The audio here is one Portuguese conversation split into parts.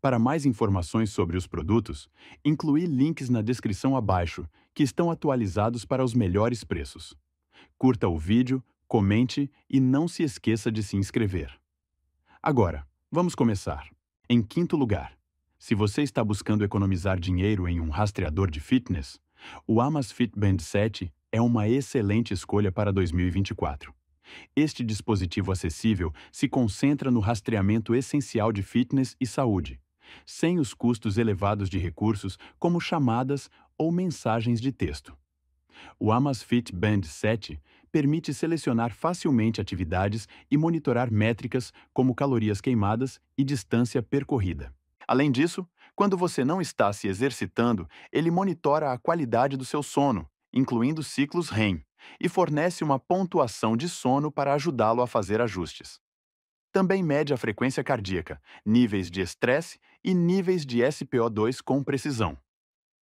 Para mais informações sobre os produtos, incluí links na descrição abaixo, que estão atualizados para os melhores preços. Curta o vídeo, comente e não se esqueça de se inscrever. Agora, vamos começar. Em quinto lugar, se você está buscando economizar dinheiro em um rastreador de fitness, o Amazfit Band 7 é uma excelente escolha para 2024. Este dispositivo acessível se concentra no rastreamento essencial de fitness e saúde, sem os custos elevados de recursos como chamadas ou mensagens de texto. O Amazfit Band 7 permite selecionar facilmente atividades e monitorar métricas como calorias queimadas e distância percorrida. Além disso, quando você não está se exercitando, ele monitora a qualidade do seu sono, incluindo ciclos REM, e fornece uma pontuação de sono para ajudá-lo a fazer ajustes. Também mede a frequência cardíaca, níveis de estresse e níveis de SPO2 com precisão.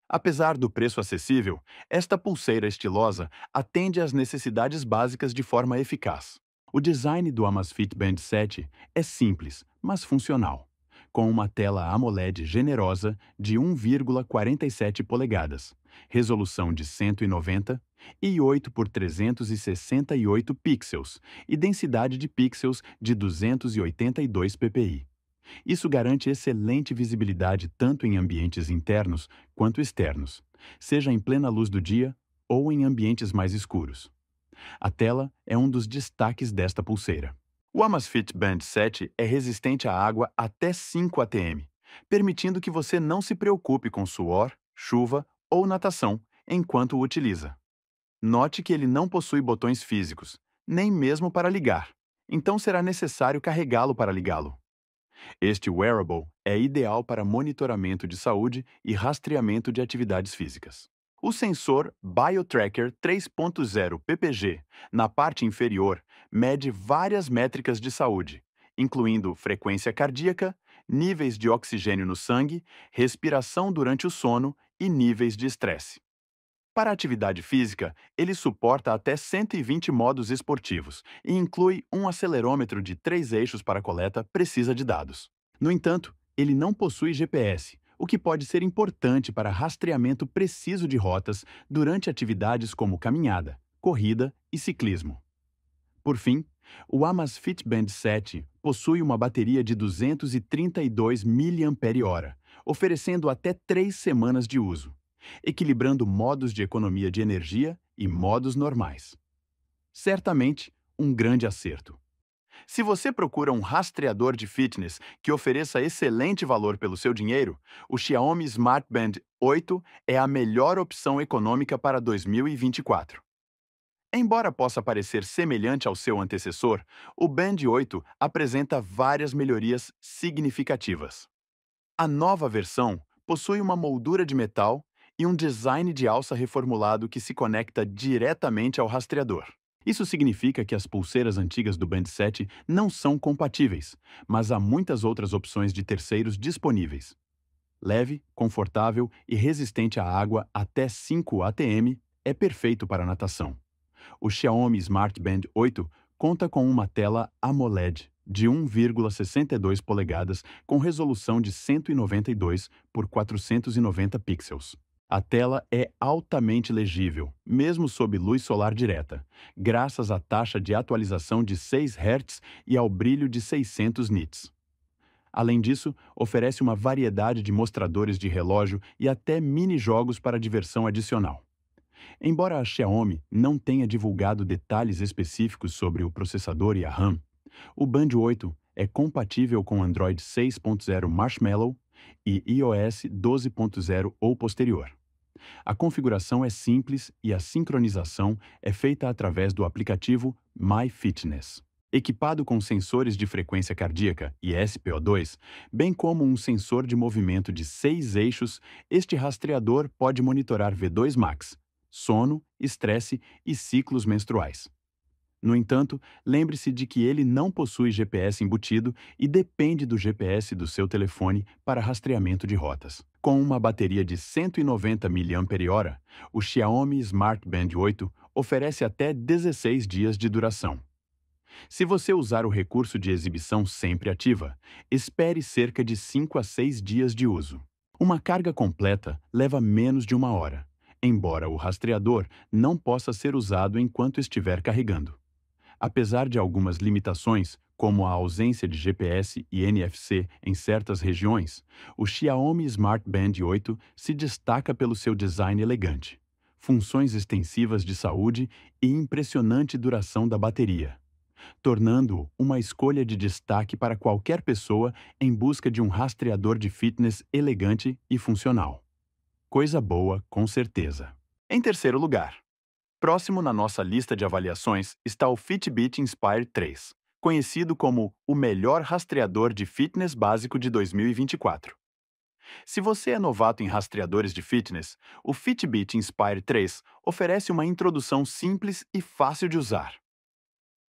Apesar do preço acessível, esta pulseira estilosa atende às necessidades básicas de forma eficaz. O design do Amazfit Band 7 é simples, mas funcional com uma tela AMOLED generosa de 1,47 polegadas, resolução de 190 e 8 por 368 pixels e densidade de pixels de 282 ppi. Isso garante excelente visibilidade tanto em ambientes internos quanto externos, seja em plena luz do dia ou em ambientes mais escuros. A tela é um dos destaques desta pulseira. O Amazfit Band 7 é resistente à água até 5 atm, permitindo que você não se preocupe com suor, chuva ou natação enquanto o utiliza. Note que ele não possui botões físicos, nem mesmo para ligar, então será necessário carregá-lo para ligá-lo. Este wearable é ideal para monitoramento de saúde e rastreamento de atividades físicas. O sensor BioTracker 3.0 PPG, na parte inferior, mede várias métricas de saúde, incluindo frequência cardíaca, níveis de oxigênio no sangue, respiração durante o sono e níveis de estresse. Para atividade física, ele suporta até 120 modos esportivos e inclui um acelerômetro de três eixos para coleta precisa de dados. No entanto, ele não possui GPS, o que pode ser importante para rastreamento preciso de rotas durante atividades como caminhada, corrida e ciclismo. Por fim, o Amas Fitband 7 possui uma bateria de 232 mAh, oferecendo até três semanas de uso, equilibrando modos de economia de energia e modos normais. Certamente, um grande acerto. Se você procura um rastreador de fitness que ofereça excelente valor pelo seu dinheiro, o Xiaomi Smart Band 8 é a melhor opção econômica para 2024. Embora possa parecer semelhante ao seu antecessor, o Band 8 apresenta várias melhorias significativas. A nova versão possui uma moldura de metal e um design de alça reformulado que se conecta diretamente ao rastreador. Isso significa que as pulseiras antigas do Band 7 não são compatíveis, mas há muitas outras opções de terceiros disponíveis. Leve, confortável e resistente à água até 5 ATM, é perfeito para natação. O Xiaomi Smart Band 8 conta com uma tela AMOLED de 1,62 polegadas com resolução de 192 por 490 pixels. A tela é altamente legível, mesmo sob luz solar direta, graças à taxa de atualização de 6 Hz e ao brilho de 600 nits. Além disso, oferece uma variedade de mostradores de relógio e até mini-jogos para diversão adicional. Embora a Xiaomi não tenha divulgado detalhes específicos sobre o processador e a RAM, o Band 8 é compatível com Android 6.0 Marshmallow, e iOS 12.0 ou posterior. A configuração é simples e a sincronização é feita através do aplicativo MyFitness. Equipado com sensores de frequência cardíaca e SPO2, bem como um sensor de movimento de seis eixos, este rastreador pode monitorar V2 max, sono, estresse e ciclos menstruais. No entanto, lembre-se de que ele não possui GPS embutido e depende do GPS do seu telefone para rastreamento de rotas. Com uma bateria de 190 mAh, o Xiaomi Smart Band 8 oferece até 16 dias de duração. Se você usar o recurso de exibição sempre ativa, espere cerca de 5 a 6 dias de uso. Uma carga completa leva menos de uma hora, embora o rastreador não possa ser usado enquanto estiver carregando. Apesar de algumas limitações, como a ausência de GPS e NFC em certas regiões, o Xiaomi Smart Band 8 se destaca pelo seu design elegante, funções extensivas de saúde e impressionante duração da bateria, tornando-o uma escolha de destaque para qualquer pessoa em busca de um rastreador de fitness elegante e funcional. Coisa boa, com certeza. Em terceiro lugar, Próximo na nossa lista de avaliações está o Fitbit Inspire 3, conhecido como o melhor rastreador de fitness básico de 2024. Se você é novato em rastreadores de fitness, o Fitbit Inspire 3 oferece uma introdução simples e fácil de usar.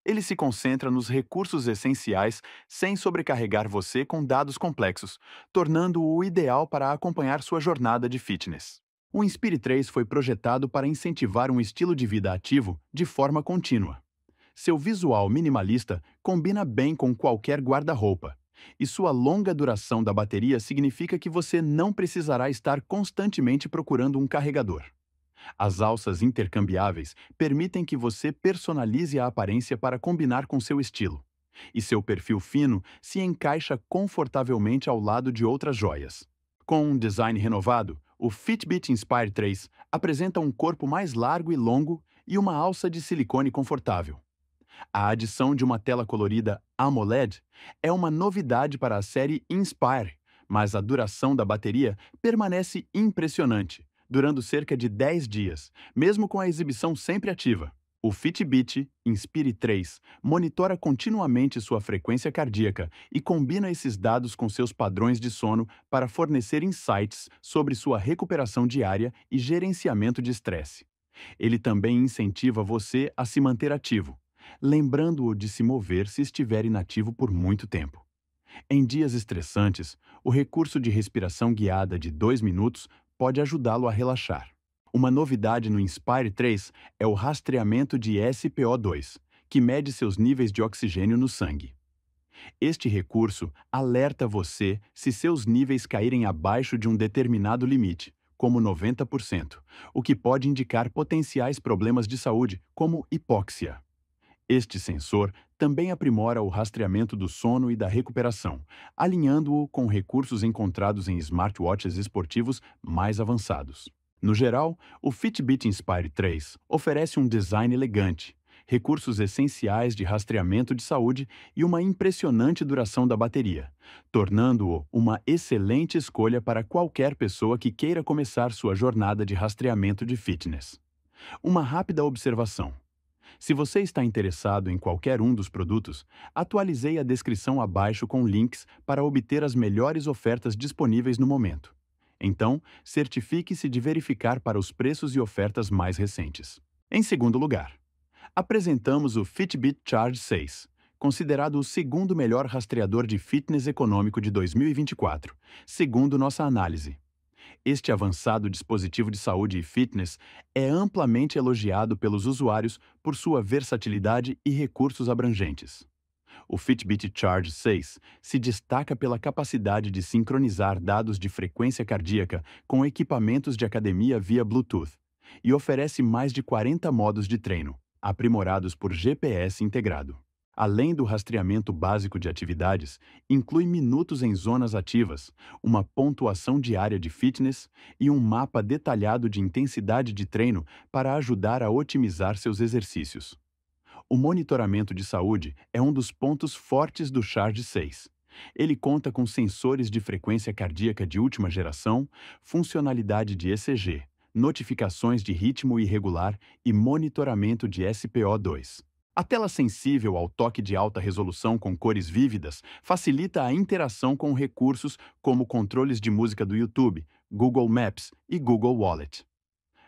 Ele se concentra nos recursos essenciais sem sobrecarregar você com dados complexos, tornando-o ideal para acompanhar sua jornada de fitness. O Inspire 3 foi projetado para incentivar um estilo de vida ativo de forma contínua. Seu visual minimalista combina bem com qualquer guarda-roupa, e sua longa duração da bateria significa que você não precisará estar constantemente procurando um carregador. As alças intercambiáveis permitem que você personalize a aparência para combinar com seu estilo, e seu perfil fino se encaixa confortavelmente ao lado de outras joias. Com um design renovado, o Fitbit Inspire 3 apresenta um corpo mais largo e longo e uma alça de silicone confortável. A adição de uma tela colorida AMOLED é uma novidade para a série Inspire, mas a duração da bateria permanece impressionante, durando cerca de 10 dias, mesmo com a exibição sempre ativa. O Fitbit Inspire 3 monitora continuamente sua frequência cardíaca e combina esses dados com seus padrões de sono para fornecer insights sobre sua recuperação diária e gerenciamento de estresse. Ele também incentiva você a se manter ativo, lembrando-o de se mover se estiver inativo por muito tempo. Em dias estressantes, o recurso de respiração guiada de 2 minutos pode ajudá-lo a relaxar. Uma novidade no Inspire 3 é o rastreamento de SPO2, que mede seus níveis de oxigênio no sangue. Este recurso alerta você se seus níveis caírem abaixo de um determinado limite, como 90%, o que pode indicar potenciais problemas de saúde, como hipóxia. Este sensor também aprimora o rastreamento do sono e da recuperação, alinhando-o com recursos encontrados em smartwatches esportivos mais avançados. No geral, o Fitbit Inspire 3 oferece um design elegante, recursos essenciais de rastreamento de saúde e uma impressionante duração da bateria, tornando-o uma excelente escolha para qualquer pessoa que queira começar sua jornada de rastreamento de fitness. Uma rápida observação. Se você está interessado em qualquer um dos produtos, atualizei a descrição abaixo com links para obter as melhores ofertas disponíveis no momento. Então, certifique-se de verificar para os preços e ofertas mais recentes. Em segundo lugar, apresentamos o Fitbit Charge 6, considerado o segundo melhor rastreador de fitness econômico de 2024, segundo nossa análise. Este avançado dispositivo de saúde e fitness é amplamente elogiado pelos usuários por sua versatilidade e recursos abrangentes. O Fitbit Charge 6 se destaca pela capacidade de sincronizar dados de frequência cardíaca com equipamentos de academia via Bluetooth e oferece mais de 40 modos de treino, aprimorados por GPS integrado. Além do rastreamento básico de atividades, inclui minutos em zonas ativas, uma pontuação diária de fitness e um mapa detalhado de intensidade de treino para ajudar a otimizar seus exercícios. O monitoramento de saúde é um dos pontos fortes do Charge 6. Ele conta com sensores de frequência cardíaca de última geração, funcionalidade de ECG, notificações de ritmo irregular e monitoramento de SPO2. A tela sensível ao toque de alta resolução com cores vívidas facilita a interação com recursos como controles de música do YouTube, Google Maps e Google Wallet.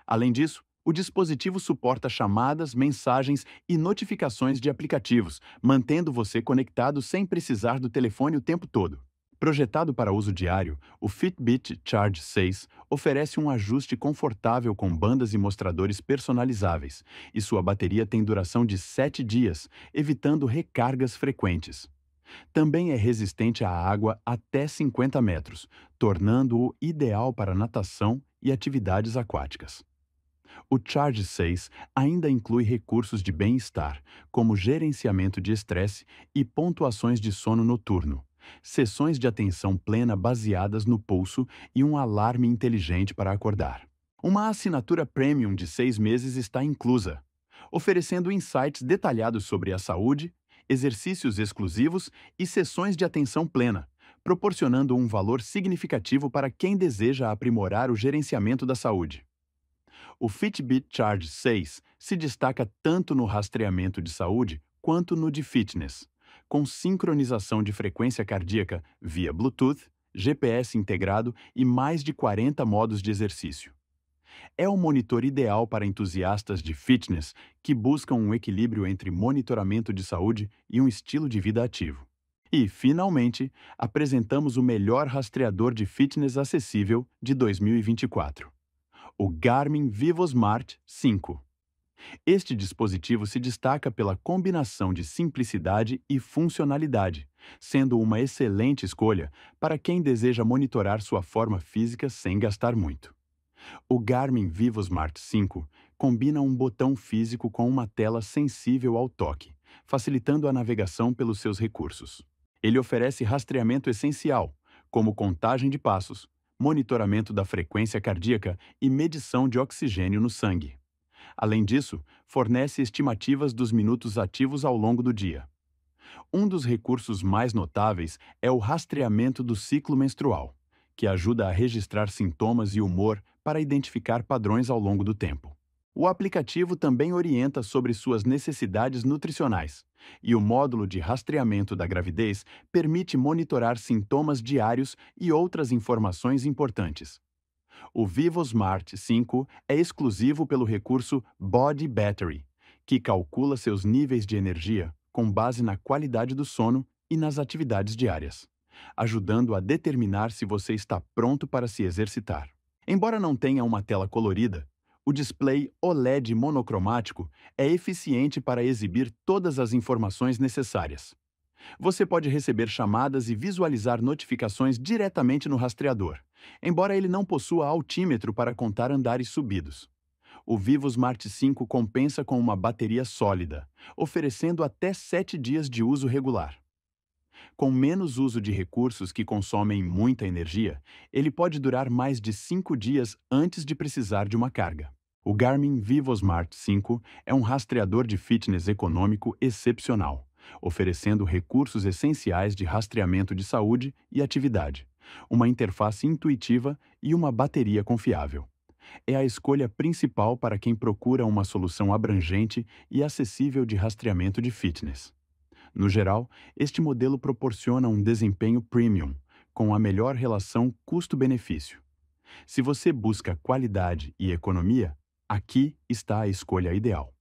Além disso, o dispositivo suporta chamadas, mensagens e notificações de aplicativos, mantendo você conectado sem precisar do telefone o tempo todo. Projetado para uso diário, o Fitbit Charge 6 oferece um ajuste confortável com bandas e mostradores personalizáveis, e sua bateria tem duração de 7 dias, evitando recargas frequentes. Também é resistente à água até 50 metros, tornando-o ideal para natação e atividades aquáticas. O Charge 6 ainda inclui recursos de bem-estar, como gerenciamento de estresse e pontuações de sono noturno, sessões de atenção plena baseadas no pulso e um alarme inteligente para acordar. Uma assinatura premium de seis meses está inclusa, oferecendo insights detalhados sobre a saúde, exercícios exclusivos e sessões de atenção plena, proporcionando um valor significativo para quem deseja aprimorar o gerenciamento da saúde. O Fitbit Charge 6 se destaca tanto no rastreamento de saúde quanto no de fitness, com sincronização de frequência cardíaca via Bluetooth, GPS integrado e mais de 40 modos de exercício. É o monitor ideal para entusiastas de fitness que buscam um equilíbrio entre monitoramento de saúde e um estilo de vida ativo. E, finalmente, apresentamos o melhor rastreador de fitness acessível de 2024 o Garmin VivoSmart 5. Este dispositivo se destaca pela combinação de simplicidade e funcionalidade, sendo uma excelente escolha para quem deseja monitorar sua forma física sem gastar muito. O Garmin VivoSmart 5 combina um botão físico com uma tela sensível ao toque, facilitando a navegação pelos seus recursos. Ele oferece rastreamento essencial, como contagem de passos, monitoramento da frequência cardíaca e medição de oxigênio no sangue. Além disso, fornece estimativas dos minutos ativos ao longo do dia. Um dos recursos mais notáveis é o rastreamento do ciclo menstrual, que ajuda a registrar sintomas e humor para identificar padrões ao longo do tempo. O aplicativo também orienta sobre suas necessidades nutricionais, e o módulo de rastreamento da gravidez permite monitorar sintomas diários e outras informações importantes. O VivoSmart 5 é exclusivo pelo recurso Body Battery, que calcula seus níveis de energia com base na qualidade do sono e nas atividades diárias, ajudando a determinar se você está pronto para se exercitar. Embora não tenha uma tela colorida, o display OLED monocromático é eficiente para exibir todas as informações necessárias. Você pode receber chamadas e visualizar notificações diretamente no rastreador, embora ele não possua altímetro para contar andares subidos. O Vivo Smart 5 compensa com uma bateria sólida, oferecendo até 7 dias de uso regular. Com menos uso de recursos que consomem muita energia, ele pode durar mais de 5 dias antes de precisar de uma carga. O Garmin VivoSmart 5 é um rastreador de fitness econômico excepcional, oferecendo recursos essenciais de rastreamento de saúde e atividade, uma interface intuitiva e uma bateria confiável. É a escolha principal para quem procura uma solução abrangente e acessível de rastreamento de fitness. No geral, este modelo proporciona um desempenho premium, com a melhor relação custo-benefício. Se você busca qualidade e economia, Aqui está a escolha ideal.